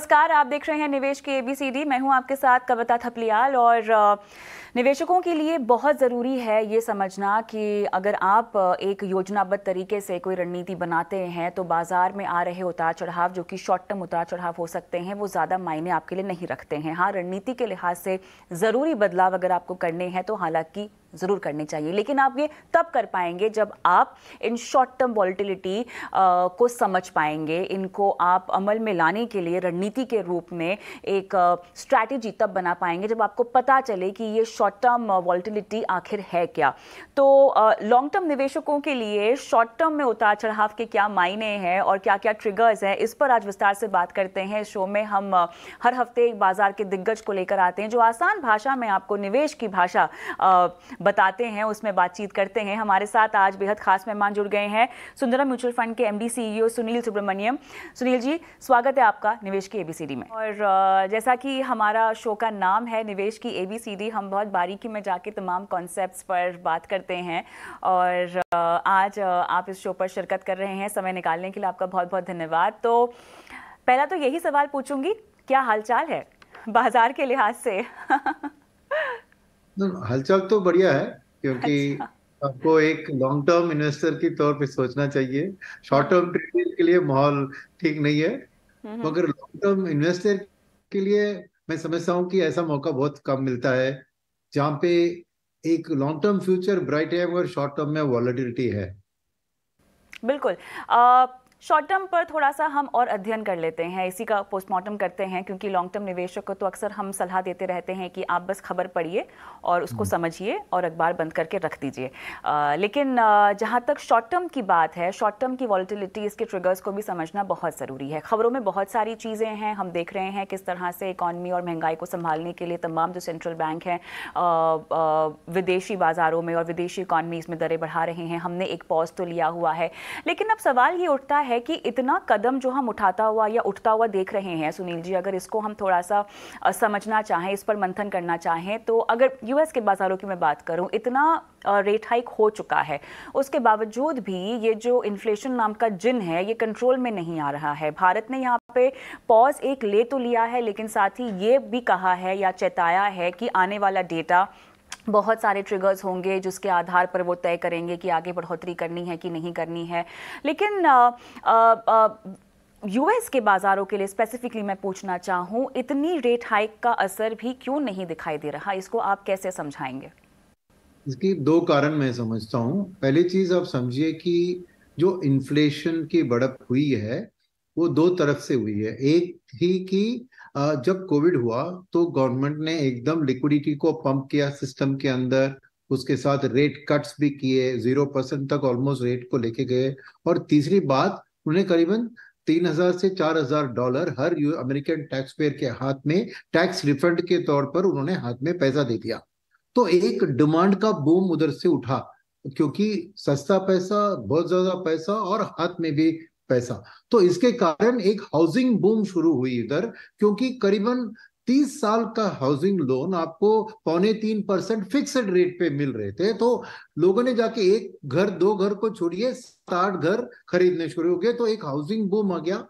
नमस्कार आप देख रहे हैं निवेश के एबीसीडी मैं हूं आपके साथ कविता थपलियाल और निवेशकों के लिए बहुत ज़रूरी है ये समझना कि अगर आप एक योजनाबद्ध तरीके से कोई रणनीति बनाते हैं तो बाज़ार में आ रहे उतार चढ़ाव जो कि शॉर्ट टर्म उतार चढ़ाव हो सकते हैं वो ज़्यादा मायने आपके लिए नहीं रखते हैं हाँ रणनीति के लिहाज से ज़रूरी बदलाव अगर आपको करने हैं तो हालांकि ज़रूर करने चाहिए लेकिन आप ये तब कर पाएंगे जब आप इन शॉर्ट टर्म वॉलिटिलिटी को समझ पाएंगे इनको आप अमल में लाने के लिए रणनीति के रूप में एक स्ट्रैटेजी तब बना पाएंगे जब आपको पता चले कि ये शॉर्ट टर्म वॉलिटिलिटी आखिर है क्या तो लॉन्ग टर्म निवेशकों के लिए शॉर्ट टर्म में उतार चढ़ाव के क्या मायने हैं और क्या क्या ट्रिगर्स हैं इस पर आज विस्तार से बात करते हैं शो में हम हर हफ्ते एक बाजार के दिग्गज को लेकर आते हैं जो आसान भाषा में आपको निवेश की भाषा बताते हैं उसमें बातचीत करते हैं हमारे साथ आज बेहद खास मेहमान जुड़ गए हैं सुंदरा म्यूचुअल फंड के MD CEO e Sunil Subramaniam Sunil ji स्वागत है आपका निवेश की एबीसीडी में और जैसा कि हमारा शो का नाम है निवेश की एबीसीडी हम बहुत बारीकी में जाके तमाम कॉन्सेप्ट पर बात करते हैं और आज आप इस शो पर शिरकत कर रहे हैं समय निकालने के लिए आपका बहुत बहुत धन्यवाद तो पहला तो यही सवाल पूछूंगी क्या हालचाल है बाजार के लिहाज से हलचल तो बढ़िया है क्योंकि अच्छा। आपको एक लॉन्ग टर्म इन्वेस्टर के तौर पे सोचना चाहिए शॉर्ट टर्म ट्रेडर के लिए माहौल ठीक नहीं है हम्म, हम्म। मगर लॉन्ग टर्म इन्वेस्टर के लिए मैं समझता हूँ कि ऐसा मौका बहुत कम मिलता है जहाँ पे एक लॉन्ग टर्म फ्यूचर ब्राइट है मगर शॉर्ट टर्म में वॉलिडिलिटी है बिल्कुल आ, शॉर्ट टर्म पर थोड़ा सा हम और अध्ययन कर लेते हैं इसी का पोस्टमार्टम करते हैं क्योंकि लॉन्ग टर्म निवेशक को तो अक्सर हम सलाह देते रहते हैं कि आप बस खबर पढ़िए और उसको हम्म। समझिए और अखबार बंद करके रख दीजिए लेकिन जहाँ तक शॉर्ट टर्म की बात है शॉर्ट टर्म की वॉलिटिलिटी इसके ट्रिगर्स को भी समझना बहुत ज़रूरी है खबरों में बहुत सारी चीज़ें हैं हम देख रहे हैं किस तरह से इकॉनमी और महंगाई को संभालने के लिए तमाम जो सेंट्रल बैंक हैं विदेशी बाज़ारों में और विदेशी इकॉनमीज़ में दरें बढ़ा रहे हैं हमने एक पॉज तो लिया हुआ है लेकिन अब सवाल ये उठता है है कि इतना कदम जो हम उठाता हुआ या उठता हुआ देख रहे हैं सुनील जी अगर इसको हम थोड़ा सा समझना चाहें इस पर मंथन करना चाहें तो अगर यूएस के बाजारों की मैं बात करूं इतना रेट हाइक हो चुका है उसके बावजूद भी ये जो इन्फ्लेशन नाम का जिन है ये कंट्रोल में नहीं आ रहा है भारत ने यहाँ पे पॉज एक ले तो लिया है लेकिन साथ ही ये भी कहा है या चेताया है कि आने वाला डेटा बहुत सारे ट्रिगर्स होंगे जिसके आधार पर वो तय करेंगे कि आगे बढ़ोतरी करनी है कि नहीं करनी है लेकिन आ, आ, आ, यूएस के बाजारों के लिए स्पेसिफिकली मैं पूछना चाहूँ इतनी रेट हाइक का असर भी क्यों नहीं दिखाई दे रहा इसको आप कैसे समझाएंगे इसके दो कारण मैं समझता हूँ पहली चीज आप समझिए कि जो इन्फ्लेशन की बढ़त हुई है वो दो तरफ से हुई है एक ही की जब कोविड हुआ तो गवर्नमेंट ने एकदम लिक्विडिटी को पंप किया सिस्टम के अंदर उसके साथ रेट कट्स भी किए जीरो परसेंट तक ऑलमोस्ट रेट को लेके गए और तीसरी बात उन्हें करीबन तीन हजार से चार हजार डॉलर हर अमेरिकन टैक्स पेयर के हाथ में टैक्स रिफंड के तौर पर उन्होंने हाथ में पैसा दे दिया तो एक डिमांड का बूम उधर से उठा क्योंकि सस्ता पैसा बहुत ज्यादा पैसा और हाथ में भी पैसा तो इसके कारण एक हाउसिंग बूम शुरू हुई इधर क्योंकि करीबन तीस साल का हाउसिंग लोन आपको पौने तीन परसेंट फिक्सड रेट पे मिल रहे थे तो लोगों ने जाके एक घर दो घर को छोड़िए सात घर खरीदने शुरू हो गए तो एक हाउसिंग बूम आ गया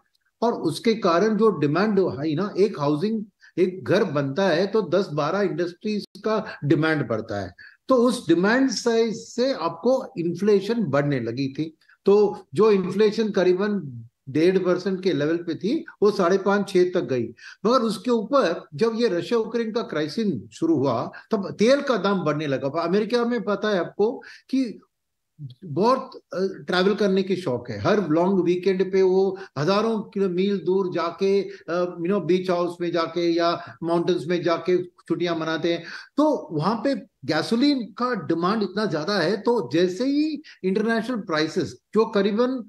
और उसके कारण जो डिमांड आई ना एक हाउसिंग एक घर बनता है तो 10-12 इंडस्ट्रीज का डिमांड बढ़ता है तो उस डिमांड साइज से आपको इन्फ्लेशन बढ़ने लगी थी तो जो इन्फ्लेशन करीबन डेढ़ परसेंट के लेवल पे थी वो साढ़े पांच छह तक गई मगर उसके ऊपर जब ये रशिया यूक्रेन का क्राइसिस शुरू हुआ तब तेल का दाम बढ़ने लगा अमेरिका में पता है आपको कि बहुत ट्रैवल करने के शौक है हर लॉन्ग वीकेंड पे वो हजारों मील दूर जाके यू नो बीच हाउस में जाके या माउंटेन्स में जाके छुट्टियां मनाते हैं तो वहां पे गैसोलीन का डिमांड इतना ज्यादा है तो जैसे ही इंटरनेशनल प्राइसेस जो करीबन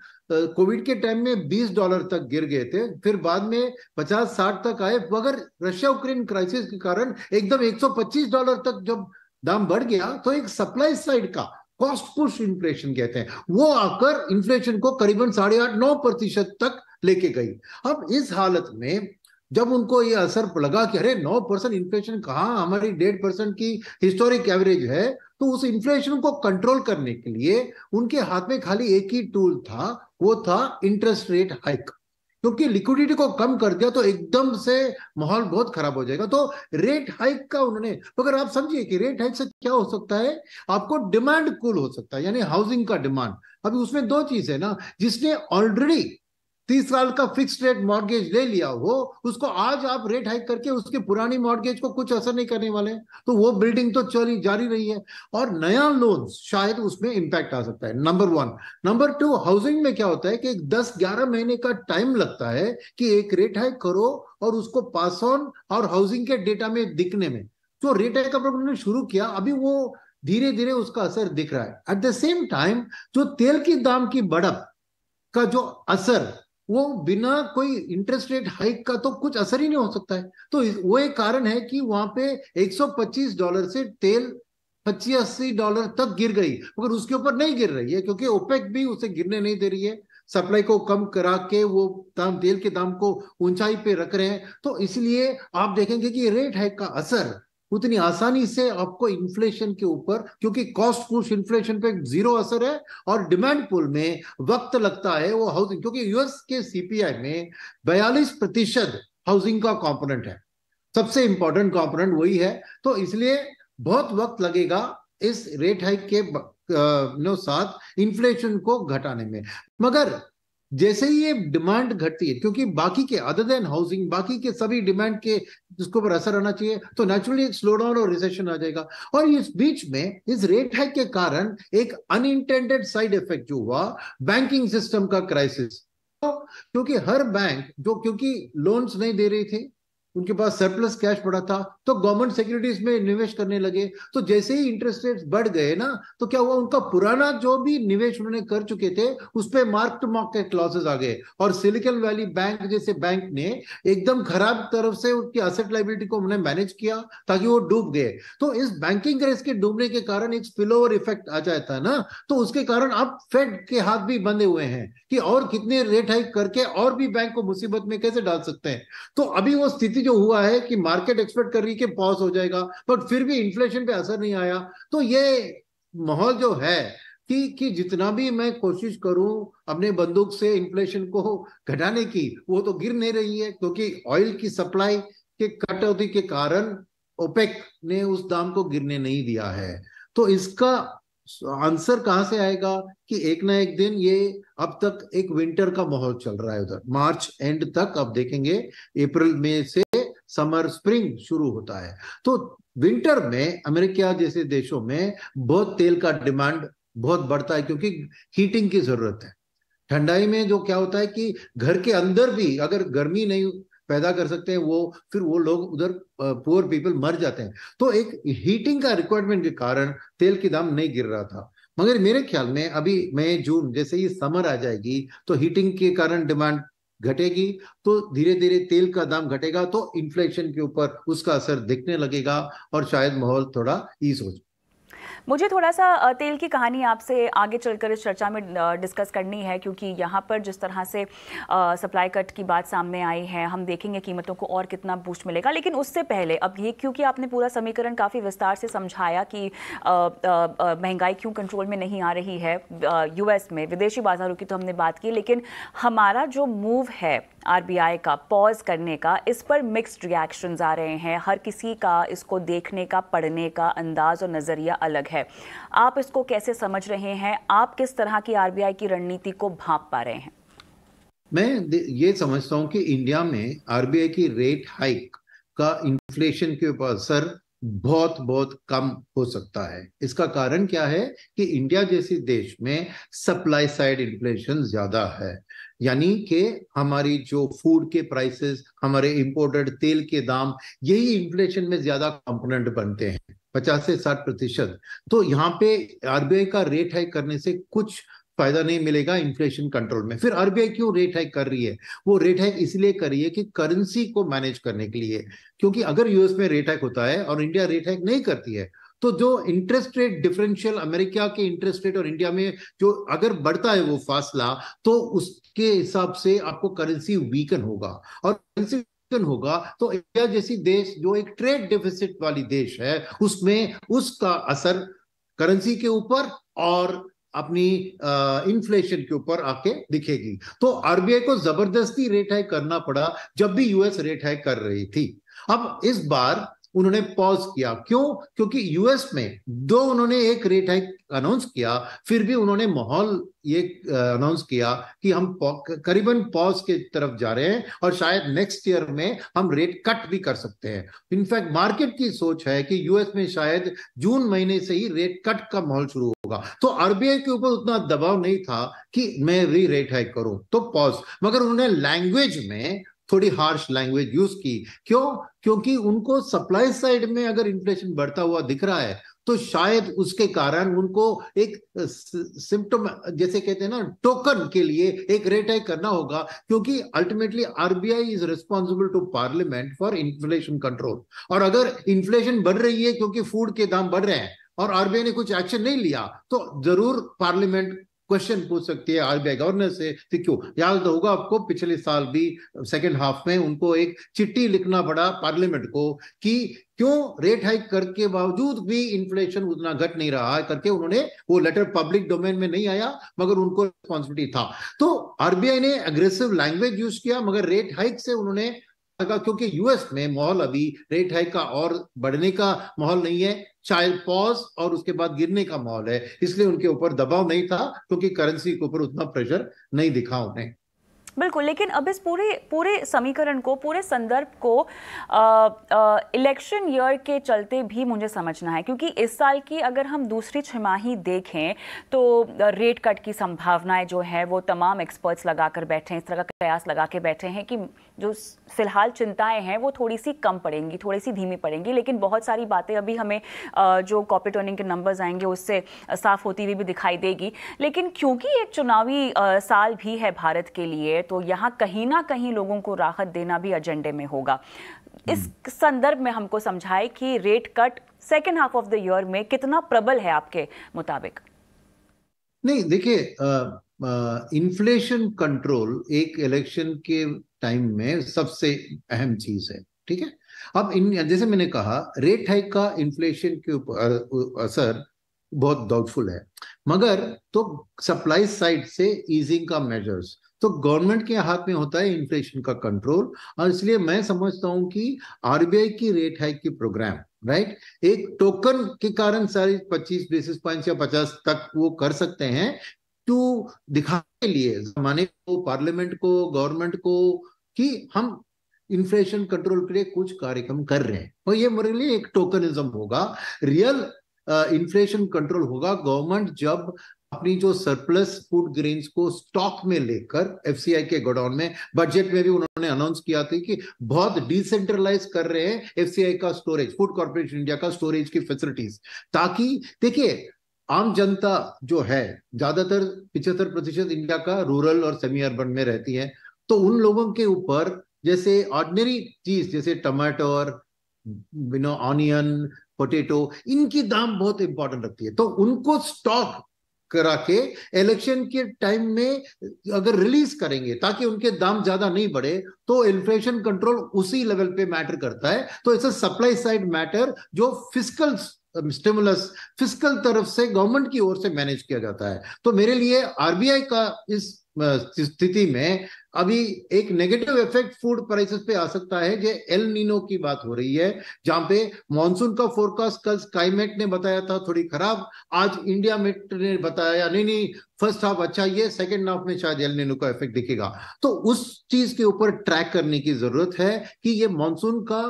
कोविड के टाइम में 20 डॉलर तक गिर गए थे फिर बाद में 50-60 तक आए मगर रशिया यूक्रेन क्राइसिस के कारण एकदम 125 डॉलर तक जब दाम बढ़ गया तो एक सप्लाई साइड का कॉस्ट पुश इन्फ्लेशन कहते हैं वो आकर इन्फ्लेशन को करीबन साढ़े आठ नौ प्रतिशत तक लेके गई अब इस हालत में जब उनको ये असर लगा कि अरे नौ परसेंट इन्फ्लेशन कहाँ हमारी डेढ़ परसेंट की हिस्टोरिक एवरेज है तो उस इन्फ्लेशन को कंट्रोल करने के लिए उनके हाथ में खाली एक ही टूल था वो था इंटरेस्ट रेट हाइक क्योंकि लिक्विडिटी को कम कर दिया तो एकदम से माहौल बहुत खराब हो जाएगा तो रेट हाइक का उन्होंने मगर आप समझिए कि रेट हाइक से क्या हो सकता है आपको डिमांड कुल हो सकता है यानी हाउसिंग का डिमांड अभी उसमें दो चीज है ना जिसने ऑलरेडी तीस साल का फिक्स रेट मॉर्गेज ले लिया हो उसको आज आप रेट हाइक करके उसके पुरानी मॉर्गेज को कुछ असर नहीं करने वाले तो वो बिल्डिंग तो चली जारी रही है और नया लोन शायद उसमें इम्पैक्ट आ सकता है number one number two housing में क्या होता है कि दस ग्यारह महीने का टाइम लगता है कि एक रेट हाइक करो और उसको पास ऑन और हाउसिंग के डेटा में दिखने में तो रेट हाइक आप लोगों ने शुरू किया अभी वो धीरे धीरे उसका असर दिख रहा है एट द सेम टाइम जो तेल की दाम की बढ़त का जो असर वो बिना कोई इंटरेस्ट रेट हाइक का तो कुछ असर ही नहीं हो सकता है तो वो एक कारण है कि वहां पे 125 डॉलर से तेल पच्चीस अस्सी डॉलर तक गिर गई मगर उसके ऊपर नहीं गिर रही है क्योंकि ओपेक भी उसे गिरने नहीं दे रही है सप्लाई को कम करा के वो दाम तेल के दाम को ऊंचाई पे रख रहे हैं तो इसलिए आप देखेंगे कि रेट हाइक का असर उतनी आसानी से आपको इन्फ्लेशन के ऊपर क्योंकि कॉस्ट पुश इन्फ्लेशन पे जीरो असर है और डिमांड पुल में वक्त लगता है वो हाउसिंग क्योंकि यूएस के सीपीआई में बयालीस प्रतिशत हाउसिंग का कॉम्पोनेंट है सबसे इंपॉर्टेंट कॉम्पोनेंट वही है तो इसलिए बहुत वक्त लगेगा इस रेट हाइक के नो साथ इन्फ्लेशन को घटाने में मगर जैसे ही ये डिमांड घटती है क्योंकि बाकी के अदर देन हाउसिंग बाकी के सभी डिमांड के जिसके ऊपर असर आना चाहिए तो नेचुरली एक स्लो डाउन और रिसेशन आ जाएगा और इस बीच में इस रेट हाइक के कारण एक अनइंटेंडेड साइड इफेक्ट जो हुआ बैंकिंग सिस्टम का क्राइसिस तो क्योंकि हर बैंक जो क्योंकि लोन्स नहीं दे रही थी उनके पास सरप्लस कैश पड़ा था तो गवर्नमेंट सिक्योरिटीज में निवेश करने लगे तो जैसे ही इंटरेस्ट रेट बढ़ गए ना तो क्या हुआ उनका पुराना जो भी निवेश उन्होंने कर चुके थे उस पर मार्क टू मार्केट क्लॉसेज आ गए और सिलिकॉन वैली बैंक जैसे बैंक ने एकदम खराब तरफ से उनकी असेट लाइबिलिटी को उन्होंने मैनेज किया ताकि वो डूब गए तो इस बैंकिंग क्रेस के डूबने के कारण एक स्पिल ओवर इफेक्ट आ जाता है ना तो उसके कारण अब फेड के हाथ भी बंधे हुए हैं कि और कितने रेट हाइक करके और भी बैंक को मुसीबत में कैसे डाल सकते हैं तो अभी वो स्थिति इसी जो हुआ है कि मार्केट एक्सपेक्ट कर रही कि पॉज हो जाएगा बट फिर भी इन्फ्लेशन पे असर नहीं आया तो ये माहौल जो है कि कि जितना भी मैं कोशिश करूं अपने बंदूक से इन्फ्लेशन को घटाने की वो तो गिर नहीं रही है क्योंकि तो ऑयल की सप्लाई के कटौती के कारण ओपेक ने उस दाम को गिरने नहीं दिया है तो इसका आंसर कहाँ से आएगा कि एक ना एक दिन ये अब तक एक विंटर का माहौल चल रहा है उधर मार्च एंड तक अब देखेंगे अप्रैल में से समर स्प्रिंग शुरू होता है तो विंटर में अमेरिका जैसे देशों में बहुत तेल का डिमांड बहुत बढ़ता है क्योंकि हीटिंग की जरूरत है ठंडाई में जो क्या होता है कि घर के अंदर भी अगर गर्मी नहीं पैदा कर सकते हैं वो फिर वो लोग उधर पुअर पीपल मर जाते हैं तो एक हीटिंग का रिक्वायरमेंट के कारण तेल की दाम नहीं गिर रहा था मगर मेरे ख्याल में अभी मई जून जैसे ही समर आ जाएगी तो हीटिंग के कारण डिमांड घटेगी तो धीरे धीरे तेल का दाम घटेगा तो इन्फ्लेशन के ऊपर उसका असर दिखने लगेगा और शायद माहौल थोड़ा ईज हो जाए मुझे थोड़ा सा तेल की कहानी आपसे आगे चलकर इस चर्चा में डिस्कस करनी है क्योंकि यहाँ पर जिस तरह से सप्लाई कट की बात सामने आई है हम देखेंगे कीमतों को और कितना बूस्ट मिलेगा लेकिन उससे पहले अब ये क्योंकि आपने पूरा समीकरण काफ़ी विस्तार से समझाया कि महंगाई क्यों कंट्रोल में नहीं आ रही है यूएस में विदेशी बाज़ारों की तो हमने बात की लेकिन हमारा जो मूव है आरबीआई का पॉज करने का इस पर मिक्स्ड रिएक्शंस आ रहे हैं हर किसी का इसको देखने का पढ़ने का अंदाज और नज़रिया अलग है आप इसको कैसे समझ रहे हैं आप किस तरह की आरबीआई की रणनीति को भाप पा रहे हैं मैं ये समझता हूँ कि इंडिया में आरबीआई की रेट हाइक का इन्फ्लेशन के ऊपर असर बहुत बहुत कम हो सकता है इसका कारण क्या है कि इंडिया जैसे देश में सप्लाई साइड इन्फ्लेशन ज्यादा है यानी कि हमारी जो फूड के प्राइसेस हमारे इंपोर्टेड तेल के दाम यही इन्फ्लेशन में ज्यादा कंपोनेंट बनते हैं पचास से साठ प्रतिशत तो यहाँ पे आरबीआई का रेट हाइक करने से कुछ फायदा नहीं मिलेगा इन्फ्लेशन कंट्रोल में फिर आरबीआई क्यों रेट हाइक कर रही है वो रेट हाइक इसलिए कर रही है कि करेंसी को मैनेज करने के लिए क्योंकि अगर यूएस में रेट हाइक होता है और इंडिया रेट हाइक नहीं करती है तो जो इंटरेस्ट रेट डिफरेंशियल अमेरिका के इंटरेस्ट रेट और इंडिया में जो अगर बढ़ता है वो फासला तो उसके हिसाब से आपको करेंसी वीकन होगा और करेंसी वीकन होगा तो इंडिया जैसी देश जो एक ट्रेड डेफिसिट वाली देश है उसमें उसका असर करेंसी के ऊपर और अपनी इन्फ्लेशन के ऊपर आके दिखेगी तो आरबीआई को जबरदस्ती रेट हाइक करना पड़ा जब भी यूएस रेट हाइक कर रही थी अब इस बार उन्होंने पॉज किया क्यों क्योंकि यूएस में दो उन्होंने एक रेट हाइक अनाउंस किया फिर भी उन्होंने माहौल ये अनाउंस किया कि हम करीबन पॉज के तरफ जा रहे हैं और शायद नेक्स्ट ईयर में हम रेट कट भी कर सकते हैं इनफैक्ट मार्केट की सोच है कि यूएस में शायद जून महीने से ही रेट कट का माहौल शुरू होगा तो आरबीआई के ऊपर उतना दबाव नहीं था कि मैं री रेट हाइक करूं तो पॉज मगर उन्होंने लैंग्वेज में थोड़ी हार्श लैंग्वेज यूज की क्यों क्योंकि उनको सप्लाई साइड में अगर इन्फ्लेशन बढ़ता हुआ दिख रहा है तो शायद उसके कारण उनको एक सिम्टम जैसे कहते हैं ना टोकन के लिए एक रेट हाइक करना होगा क्योंकि ultimately RBI is responsible to parliament for inflation control और अगर इन्फ्लेशन बढ़ रही है क्योंकि फूड के दाम बढ़ रहे हैं और आरबीआई ने कुछ एक्शन नहीं लिया तो जरूर पार्लियामेंट क्वेश्चन पूछ सकती है आरबीआई गवर्नर से कि क्यों याद तो होगा आपको पिछले साल भी सेकेंड हाफ में उनको एक चिट्ठी लिखना पड़ा पार्लियामेंट को कि क्यों रेट हाइक करके बावजूद भी इन्फ्लेशन उतना घट नहीं रहा है करके उन्होंने वो लेटर पब्लिक डोमेन में नहीं आया मगर उनको रिस्पॉन्सिबिलिटी था तो आरबीआई ने अग्रेसिव लैंग्वेज यूज किया मगर रेट हाइक से उन्होंने सका क्योंकि यूएस में माहौल अभी रेट हाइक का और बढ़ने का माहौल नहीं है चाइल्ड पॉज और उसके बाद गिरने का माहौल है इसलिए उनके ऊपर दबाव नहीं था क्योंकि करेंसी के ऊपर उतना प्रेशर नहीं दिखा उन्हें बिल्कुल लेकिन अब इस पूरे पूरे समीकरण को पूरे संदर्भ को इलेक्शन ईयर के चलते भी मुझे समझना है क्योंकि इस साल की अगर हम दूसरी छमाही देखें तो रेट कट की संभावनाएं जो है वो तमाम एक्सपर्ट्स लगाकर बैठे हैं इस तरह का कयास लगा के बैठे हैं कि जो फिलहाल चिंताएं हैं वो थोड़ी सी कम पड़ेंगी थोड़ी सी धीमी पड़ेंगी लेकिन बहुत सारी बातें अभी हमें जो कॉपी टर्निंग के नंबर्स आएंगे उससे साफ होती हुई भी दिखाई देगी लेकिन क्योंकि एक चुनावी साल भी है भारत के लिए तो यहाँ कहीं ना कहीं लोगों को राहत देना भी एजेंडे में होगा हम्म। इस संदर्भ में हमको समझाए कि rate cut second half of the year में कितना प्रबल है आपके मुताबिक नहीं देखिए इन्फ्लेशन कंट्रोल एक इलेक्शन के टाइम में सबसे अहम चीज है ठीक है अब इन जैसे मैंने कहा रेट हाइक का इन्फ्लेशन के ऊपर असर बहुत डाउटफुल है मगर तो सप्लाई साइड से ईजिंग का मेजर्स तो गवर्नमेंट के हाथ में होता है इन्फ्लेशन का कंट्रोल और इसलिए मैं समझता हूं कि आरबीआई की रेट हाइक की प्रोग्राम राइट एक टोकन के कारण सारी 25 बेसिस पॉइंट या 50 तक वो कर सकते हैं टू दिखाने लिए जमाने को पार्लियामेंट को गवर्नमेंट को कि हम इन्फ्लेशन कंट्रोल के लिए कुछ कार्यक्रम कर रहे हैं और ये मेरे लिए एक टोकनिज्म होगा रियल इन्फ्लेशन कंट्रोल होगा गवर्नमेंट जब अपनी जो सरप्लस फूड ग्रेन्स को स्टॉक में लेकर एफसीआई के गोडाउन में बजट में भी उन्होंने अनाउंस किया था कि बहुत डिसेंट्रलाइज कर रहे हैं एफसीआई का स्टोरेज फूड कॉर्पोरेशन इंडिया का स्टोरेज की फैसिलिटीज ताकि देखिए आम जनता जो है ज्यादातर पिछहत्तर प्रतिशत इंडिया का रूरल और सेमी अर्बन में रहती है तो उन लोगों के ऊपर जैसे ऑर्डिनरी चीज जैसे टमाटर यू नो ऑनियन पोटेटो इनकी दाम बहुत इंपॉर्टेंट रखती है तो उनको स्टॉक करा के इलेक्शन के टाइम में अगर रिलीज करेंगे ताकि उनके दाम ज्यादा नहीं बढ़े तो इन्फ्लेशन कंट्रोल उसी लेवल पे मैटर करता है तो इट्स सप्लाई साइड मैटर जो फिजिकल स्टिमुलस फिजिकल तरफ से गवर्नमेंट की ओर से मैनेज किया जाता है तो मेरे लिए आरबीआई का इस स्थिति में अभी एक नेगेटिव इफेक्ट फूड प्राइसेस पे आ सकता है जो एल नीनो की बात हो रही है जहां पे मानसून का फोरकास्ट कल स्काईमेट ने बताया था थोड़ी खराब आज इंडिया मेट ने बताया नहीं नहीं फर्स्ट हाफ अच्छा ये सेकेंड हाफ में शायद एल नीनो का इफेक्ट दिखेगा तो उस चीज के ऊपर ट्रैक करने की जरूरत है कि ये मानसून का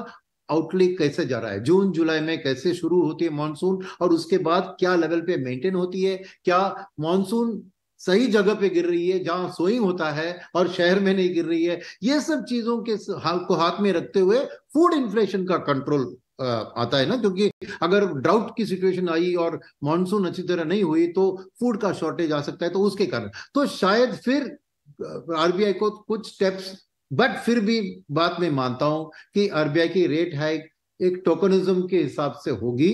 आउटले कैसे जा रहा है जून जुलाई में कैसे शुरू होती है मानसून और उसके बाद क्या लेवल पे मेंटेन होती है क्या मानसून सही जगह पे गिर रही है जहां सोइंग होता है और शहर में नहीं गिर रही है ये सब चीजों के हाल को हाथ में रखते हुए फूड इन्फ्लेशन का कंट्रोल आता है ना क्योंकि अगर ड्राउट की सिचुएशन आई और मानसून अच्छी तरह नहीं हुई तो फूड का शॉर्टेज आ सकता है तो उसके कारण तो शायद फिर आरबीआई को कुछ स्टेप्स बट फिर भी बात मैं मानता हूं कि आरबीआई की रेट हाइक एक टोकनिज्म के हिसाब से होगी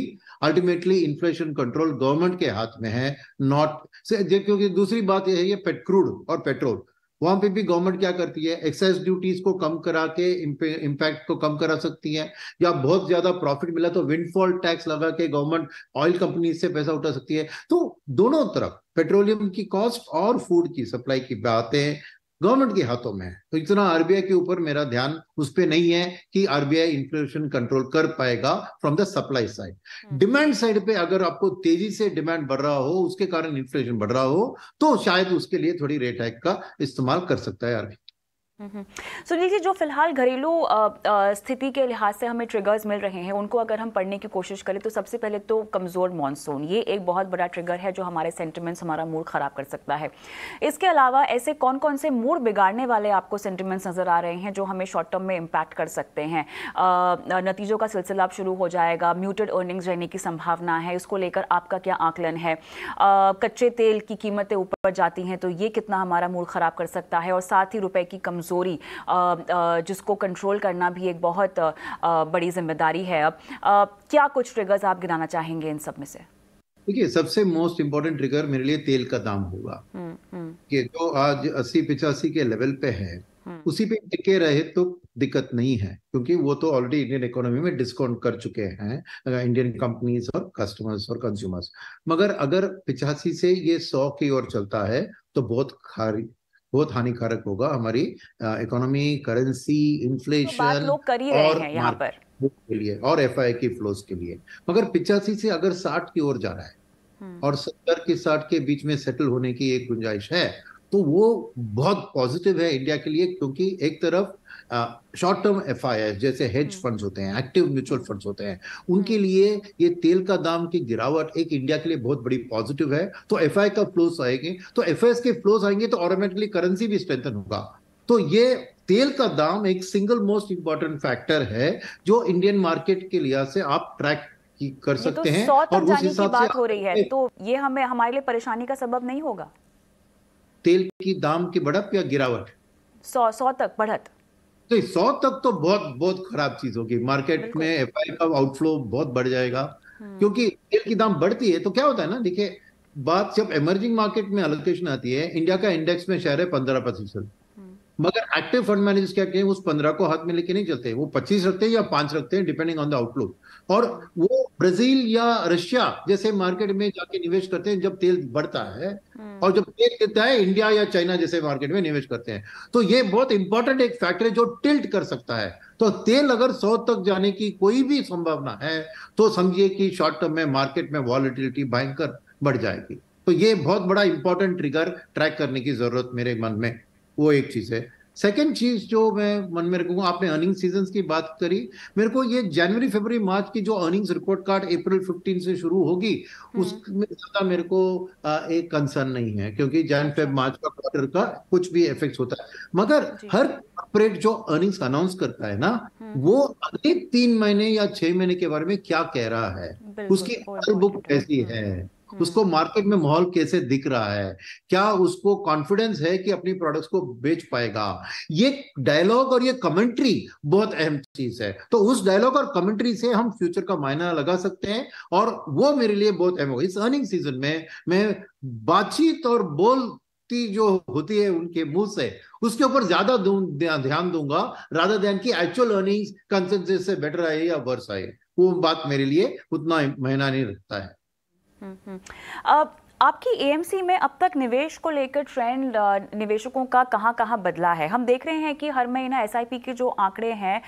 अल्टीमेटली इन्फ्लेशन कंट्रोल गवर्नमेंट के हाथ में है नॉट क्योंकि दूसरी बात यह है ये पेट क्रूड और पेट्रोल वहां पे भी गवर्नमेंट क्या करती है एक्साइज ड्यूटीज को कम करा के इम्पैक्ट को कम करा सकती है या बहुत ज्यादा प्रॉफिट मिला तो विंडफॉल टैक्स लगा के गवर्नमेंट ऑयल कंपनी से पैसा उठा सकती है तो दोनों तरफ पेट्रोलियम की कॉस्ट और फूड की सप्लाई की बातें गवर्नमेंट के हाथों में है तो इतना आरबीआई के ऊपर मेरा ध्यान उस पर नहीं है कि आरबीआई इन्फ्लेशन कंट्रोल कर पाएगा from the supply side demand side पे अगर आपको तेजी से डिमांड बढ़ रहा हो उसके कारण इन्फ्लेशन बढ़ रहा हो तो शायद उसके लिए थोड़ी रेट हाइक का इस्तेमाल कर सकता है आरबीआई हम्म। सुनील जी जो फिलहाल घरेलू स्थिति के लिहाज से हमें ट्रिगर्स मिल रहे हैं उनको अगर हम पढ़ने की कोशिश करें तो सबसे पहले तो कमज़ोर मानसून ये एक बहुत बड़ा ट्रिगर है जो हमारे सेंटिमेंट्स हमारा मूड ख़राब कर सकता है इसके अलावा ऐसे कौन कौन से मूड बिगाड़ने वाले आपको सेंटिमेंट्स नज़र आ रहे हैं जो हमें शॉर्ट टर्म में इम्पैक्ट कर सकते हैं नतीजों का सिलसिला शुरू हो जाएगा म्यूटेड अर्निंग्स रहने की संभावना है इसको लेकर आपका क्या आकलन है कच्चे तेल की कीमतें ऊपर जाती हैं तो ये कितना हमारा मूड ख़राब कर सकता है और साथ ही रुपये की कमज़ोर कमज़ोरी जिसको कंट्रोल करना भी एक बहुत बड़ी जिम्मेदारी है अब क्या कुछ ट्रिगर्स आप गिनाना चाहेंगे इन सब में से देखिए सबसे मोस्ट इम्पोर्टेंट ट्रिगर मेरे लिए तेल का दाम होगा हम्म, हम्म। कि जो आज अस्सी पिचासी के लेवल पे है हम्म। उसी पे टिके रहे तो दिक्कत नहीं है क्योंकि वो तो ऑलरेडी इंडियन इकोनॉमी में डिस्काउंट कर चुके हैं इंडियन कंपनीज और कस्टमर्स और कंज्यूमर्स मगर अगर पिचासी से ये सौ की ओर चलता है तो बहुत बहुत हानिकारक होगा हमारी इकोनॉमी करेंसी इन्फ्लेशन और यहाँ पर के लिए और एफ की फ्लोज के लिए मगर पिचासी से अगर साठ की ओर जा रहा है हम्म। और सत्तर के साठ के बीच में सेटल होने की एक गुंजाइश है तो वो बहुत पॉजिटिव है इंडिया के लिए क्योंकि एक तरफ शॉर्ट टर्म एफ जैसे हेज हम्म। फंड्स होते हैं एक्टिव म्यूचुअल फंड्स होते हैं उनके हम्म। लिए ये तेल का दाम की गिरावट एक इंडिया के लिए बहुत बड़ी पॉजिटिव है तो एफ का फ्लोस आएंगे तो एफ के फ्लोस आएंगे तो ऑटोमेटिकली करेंसी भी स्ट्रेंथन होगा तो ये तेल का दाम एक सिंगल मोस्ट इंपॉर्टेंट फैक्टर है जो इंडियन मार्केट के लिहाज से आप ट्रैक कर तो सकते तो हैं और उस हिसाब से बात हो रही है तो ये हमें हमारे लिए परेशानी का सबब नहीं होगा तेल की दाम की बढ़त या गिरावट सौ सौ तक बढ़त नहीं सौ तक तो बहुत बहुत खराब चीज होगी मार्केट में एफ का आउटफ्लो बहुत बढ़ जाएगा हम्म। क्योंकि तेल की दाम बढ़ती है तो क्या होता है ना देखिए बात जब इमर्जिंग मार्केट में अलोकेशन आती है इंडिया का इंडेक्स में शेयर है पंद्रह प्रतिशत मगर एक्टिव फंड मैनेजर्स क्या कहें उस पंद्रह को हाथ में लेके नहीं चलते वो पच्चीस रखते हैं या पांच रखते हैं डिपेंडिंग ऑन द आउटलुक और वो ब्राजील या रशिया जैसे मार्केट में जाके निवेश करते हैं जब तेल बढ़ता है हम्म। और जब तेल गिरता है इंडिया या चाइना जैसे मार्केट में निवेश करते हैं तो ये बहुत इंपॉर्टेंट एक फैक्टर है जो टिल्ट कर सकता है तो तेल अगर सौ तक जाने की कोई भी संभावना है तो समझिए कि शॉर्ट टर्म में मार्केट में वॉलिटिलिटी भयंकर बढ़ जाएगी तो ये बहुत बड़ा इंपॉर्टेंट ट्रिगर ट्रैक करने की जरूरत मेरे मन में वो एक चीज़ है सेकेंड चीज जो मैं मन में रखूंगा आपने अर्निंग सीजन की बात करी मेरे को ये जनवरी फरवरी मार्च की जो अर्निंग्स रिपोर्ट कार्ड अप्रैल 15 से शुरू होगी हम्म। उसमें ज्यादा मेरे को एक कंसर्न नहीं है क्योंकि जैन फेब मार्च का क्वार्टर का कुछ भी इफेक्ट होता है मगर हर कॉर्पोरेट जो अर्निंग्स अनाउंस करता है ना हम्म। वो अगले तीन महीने या छह महीने के बारे में क्या कह रहा है उसकी बुक कैसी है हम्म। उसको मार्केट में माहौल कैसे दिख रहा है क्या उसको कॉन्फिडेंस है कि अपनी प्रोडक्ट्स को बेच पाएगा ये डायलॉग और ये कमेंट्री बहुत अहम चीज है तो उस डायलॉग और कमेंट्री से हम फ्यूचर का मायना लगा सकते हैं और वो मेरे लिए बहुत अहम होगा इस अर्निंग सीजन में मैं बातचीत और बोल जो होती है उनके मुंह से उसके ऊपर ज्यादा ध्यान दूंगा राधा ध्यान की एक्चुअल अर्निंग कंसेंसिस से बेटर आए या वर्स आए वो बात मेरे लिए उतना महीना नहीं रखता है Mm -hmm. uh, आपकी एएमसी में अब तक निवेश को लेकर ट्रेंड निवेशकों का कहां कहां बदला है हम देख रहे हैं कि हर महीना एसआईपी के जो आंकड़े हैं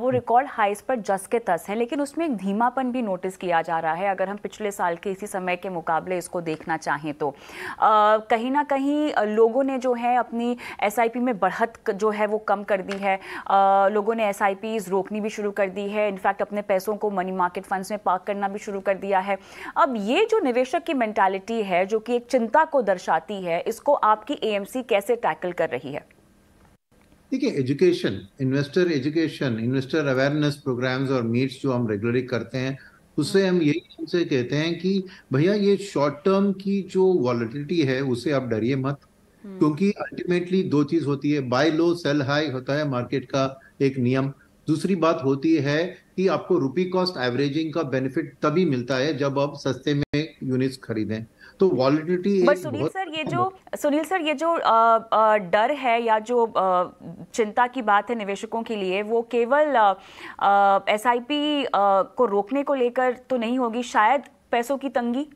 वो रिकॉर्ड हम्म। हाइस पर जस के तस हैं लेकिन उसमें एक धीमापन भी नोटिस किया जा रहा है अगर हम पिछले साल के इसी समय के मुकाबले इसको देखना चाहें तो कहीं ना कहीं लोगों ने जो है अपनी एस में बढ़त जो है वो कम कर दी है लोगों ने एस रोकनी भी शुरू कर दी है इनफैक्ट अपने पैसों को मनी मार्केट फंड्स में पार्क करना भी शुरू कर दिया है अब ये जो निवेशक की मैंटेलिटी है है जो कि एक चिंता को दर्शाती है इसको आपकी एएमसी कैसे टैकल कर रही है देखिए education investor education investor awareness programmes और मीट्स जो हम रेगुलरली करते हैं उससे हम यही उनसे कहते हैं कि भैया ये शॉर्ट टर्म की जो वॉलिटिलिटी है उसे आप डरिए मत हम्म। क्योंकि अल्टीमेटली दो चीज होती है बाय लो सेल हाई होता है मार्केट का एक नियम दूसरी बात होती है कि आपको रुपी कॉस्ट एवरेजिंग का बेनिफिट तभी मिलता है जब आप सस्ते में यूनिट्स खरीदें तो वॉलिडिटी बट सुनील सर ये जो सुनील सर ये जो डर है या जो चिंता की बात है निवेशकों के लिए वो केवल एस आई पी को रोकने को लेकर तो नहीं होगी शायद पैसों की तंगी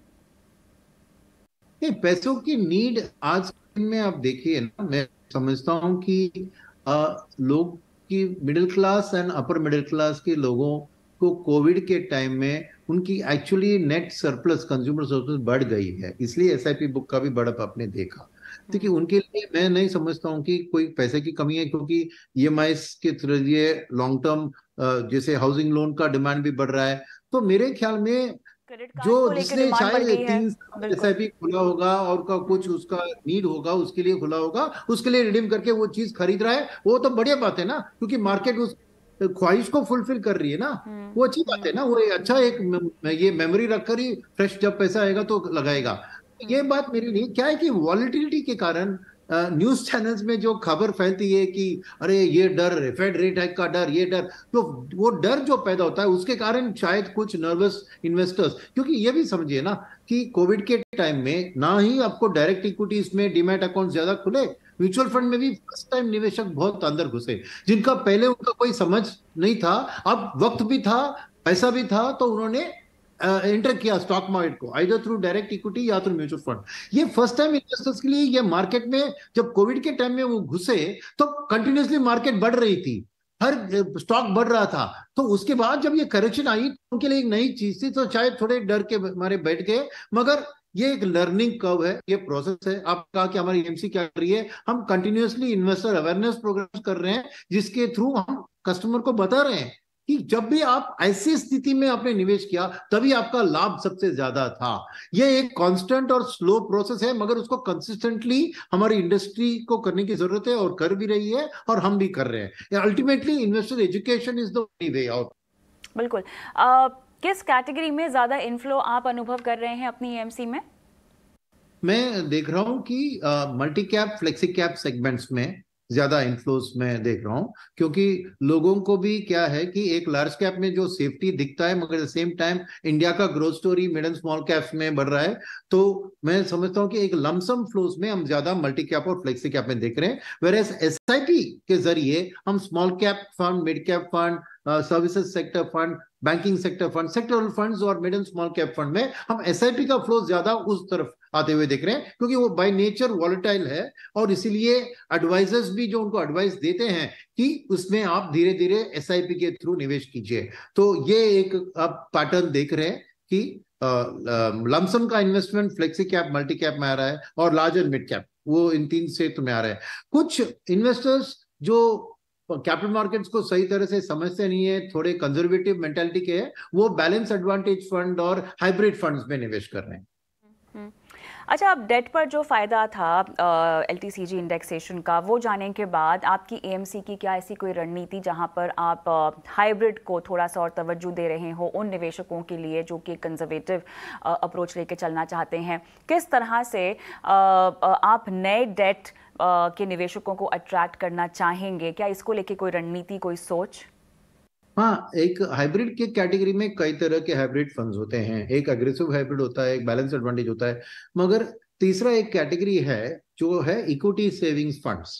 नहीं पैसों की नीड आज में आप देखिए ना मैं समझता हूँ कि आ, लोग की middle class and upper middle class के लोगों को कोविड के टाइम में उनकी actually net surplus consumer surplus बढ़ गई है इसलिए एस बुक का भी बढ़प आपने देखा देखिए हम्म। उनके लिए मैं नहीं समझता हूँ कि कोई पैसे की कमी है क्योंकि ई e एम के जरिए लॉन्ग टर्म जैसे हाउसिंग लोन का डिमांड भी बढ़ रहा है तो मेरे ख्याल में जो जिसने शायद तीन जैसा भी खुला होगा और का कुछ हम्म। उसका नीड होगा उसके लिए खुला होगा उसके लिए रिडीम करके वो चीज खरीद रहा है वो तो बढ़िया बात है ना क्योंकि मार्केट उसके तो ख्वाहिश को फुलफिल कर रही है ना हम्म। वो अच्छी बात है ना वो अच्छा एक ये मेमोरी रखकर ही फ्रेश जब पैसा आएगा तो लगाएगा हम्म। ये बात मेरी नहीं क्या है कि वॉलिटिलिटी के कारण न्यूज चैनल्स में जो खबर फैलती है कि अरे ये डर फेड रेट हाइक का डर ये डर तो वो डर जो पैदा होता है उसके कारण शायद कुछ नर्वस इन्वेस्टर्स क्योंकि ये भी समझिए ना कि कोविड के टाइम में ना ही आपको डायरेक्ट इक्विटीज में डिमेट अकाउंट ज्यादा खुले म्यूचुअल फंड में भी फर्स्ट टाइम निवेशक बहुत अंदर घुसे जिनका पहले उनका कोई समझ नहीं था अब वक्त भी था पैसा भी था तो उन्होंने एंटर uh, किया स्टॉक मार्केट को आई थ्रू डायरेक्ट इक्विटी या थ्रू म्यूचुअल फंड ये फर्स्ट टाइम इन्वेस्टर्स के लिए ये मार्केट में जब कोविड के टाइम में वो घुसे तो कंटिन्यूसली मार्केट बढ़ रही थी हर स्टॉक बढ़ रहा था तो उसके बाद जब ये करेक्शन आई तो उनके लिए एक नई चीज थी तो शायद थोड़े डर के मारे बैठ गए मगर ये एक लर्निंग कर्व है ये प्रोसेस है आप कहा कि हमारी एमसी क्या कर रही है हम कंटिन्यूसली इन्वेस्टर अवेयरनेस प्रोग्राम कर रहे हैं जिसके थ्रू हम कस्टमर को बता रहे हैं कि जब भी आप ऐसी स्थिति में आपने निवेश किया तभी आपका लाभ सबसे ज्यादा था यह एक कांस्टेंट और स्लो प्रोसेस है मगर उसको कंसिस्टेंटली हमारी इंडस्ट्री को करने की जरूरत है और कर भी रही है और हम भी कर रहे हैं ultimately investor education is the way out बिल्कुल uh... किस कैटेगरी में ज़्यादा इनफ्लो आप अनुभव कर रहे हैं अपनी एएमसी e में मैं देख रहा हूँ कि multi cap flexi cap segments में ज्यादा इन्फ्लोस में देख रहा हूँ क्योंकि लोगों को भी क्या है कि एक लार्ज कैप में जो सेफ्टी दिखता है मगर सेम टाइम इंडिया का growth story mid and small caps में बढ़ रहा है तो मैं समझता हूँ कि एक लमसम फ्लोस में हम ज्यादा मल्टी कैप और फ्लेक्सी कैप में देख रहे हैं वेर एस एस के जरिए हम small cap fund mid cap fund services sector fund banking sector fund sectoral funds और mid and small cap fund में हम एस का फ्लो ज्यादा उस तरफ आते हुए देख रहे हैं क्योंकि वो बाय नेचर वॉलेटाइल है और इसीलिए एडवाइजर्स भी जो उनको एडवाइस देते हैं कि उसमें आप धीरे धीरे एस के थ्रू निवेश कीजिए तो ये एक आप पैटर्न देख रहे हैं कि लमसम का investment flexi cap multi cap में आ रहा है और लार्ज एंड मिड कैप वो इन तीन से तुम्हें आ रहा है कुछ इन्वेस्टर्स जो तो कैपिटल मार्केट्स को सही तरह से समझते नहीं है थोड़े कंजर्वेटिव मेंटेलिटी के है वो बैलेंस एडवांटेज फंड और हाइब्रिड फंड्स में निवेश कर रहे हैं अच्छा अब डेट पर जो फ़ायदा था एल टी इंडेक्सेशन का वो जाने के बाद आपकी ए की क्या ऐसी कोई रणनीति जहाँ पर आप हाइब्रिड को थोड़ा सा और तवज्जो दे रहे हो उन निवेशकों के लिए जो कि कंजर्वेटिव अप्रोच लेके चलना चाहते हैं किस तरह से आप नए डेट के निवेशकों को अट्रैक्ट करना चाहेंगे क्या इसको लेके कोई रणनीति कोई सोच हाँ एक हाइब्रिड के कैटेगरी में कई तरह के हाइब्रिड फंड्स होते हैं एक अग्रेसिव हाइब्रिड होता है एक बैलेंस एडवांटेज होता है मगर तीसरा एक कैटेगरी है जो है इक्विटी सेविंग्स फंड्स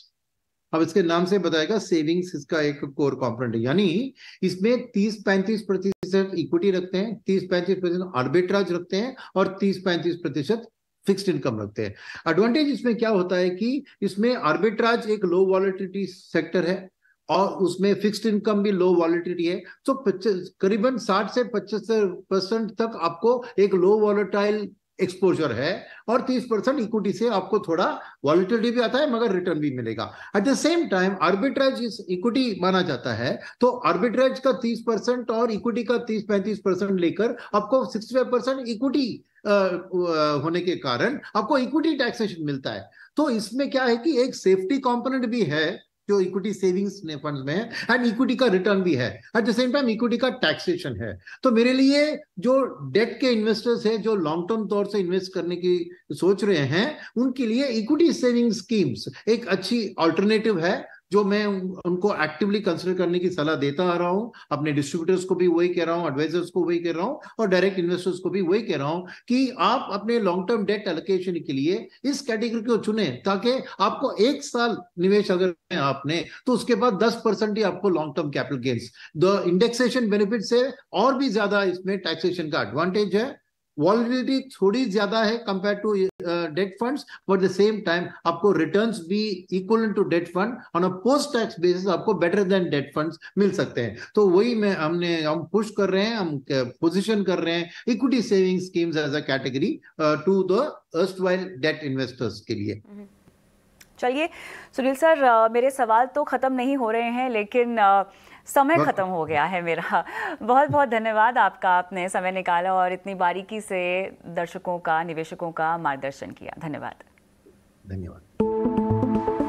अब इसके नाम से बताएगा सेविंग्स इसका एक कोर कंपोनेंट है यानी इसमें तीस पैंतीस प्रतिशत इक्विटी रखते हैं तीस पैंतीस प्रतिशत आर्बिट्राज रखते हैं और तीस पैंतीस प्रतिशत फिक्स्ड इनकम रखते हैं एडवांटेज इसमें क्या होता है कि इसमें आर्बिट्राज एक लो वॉलिटिटी सेक्टर है और उसमें फिक्स्ड इनकम भी लो वॉलिटिलिटी है तो करीबन 60 से 25 परसेंट तक आपको एक लो वॉलिटाइल एक्सपोजर है और 30 परसेंट इक्विटी से आपको थोड़ा वॉलिटिलिटी भी आता है मगर रिटर्न भी मिलेगा at the same time arbitrage इस इक्विटी माना जाता है तो आर्बिट्रेज का 30 परसेंट और इक्विटी का 30 35 परसेंट लेकर आपको 65 परसेंट इक्विटी होने के कारण आपको इक्विटी टैक्सेशन मिलता है तो इसमें क्या है कि एक सेफ्टी कॉम्पोनेंट भी है जो इक्विटी सेविंग्स फंड्स में है एंड इक्विटी का रिटर्न भी है at the same time equity का टैक्सेशन है तो मेरे लिए जो डेट के इन्वेस्टर्स है जो लॉन्ग टर्म तौर से इन्वेस्ट करने की सोच रहे हैं उनके लिए इक्विटी सेविंग स्कीम्स एक अच्छी ऑल्टरनेटिव है जो मैं उनको एक्टिवली कंसिडर करने की सलाह देता आ रहा हूँ अपने डिस्ट्रीब्यूटर्स को भी वही कह रहा हूँ एडवाइजर्स को वही कह रहा हूँ और डायरेक्ट इन्वेस्टर्स को भी वही कह रहा हूँ कि आप अपने लॉन्ग टर्म डेट एलोकेशन के लिए इस कैटेगरी को चुने ताकि आपको एक साल निवेश अगर आपने तो उसके बाद दस परसेंट ही आपको long term capital gains the indexation benefit से और भी ज्यादा इसमें टैक्सेशन का एडवांटेज है वॉलिडिटी थोड़ी ज्यादा है compare to debt funds but the same time आपको रिटर्न्स भी equal to debt fund on a post tax basis आपको बेटर देन डेट फंड्स मिल सकते हैं तो वही में हमने हम पुश कर रहे हैं हम पोजिशन uh, कर रहे हैं equity saving schemes as a category to the rest while debt investors के लिए हम्म। चलिए सुनील सर uh, मेरे सवाल तो ख़त्म नहीं हो रहे हैं लेकिन uh, समय खत्म हो गया है मेरा बहुत बहुत धन्यवाद आपका आपने समय निकाला और इतनी बारीकी से दर्शकों का निवेशकों का मार्गदर्शन किया धन्यवाद धन्यवाद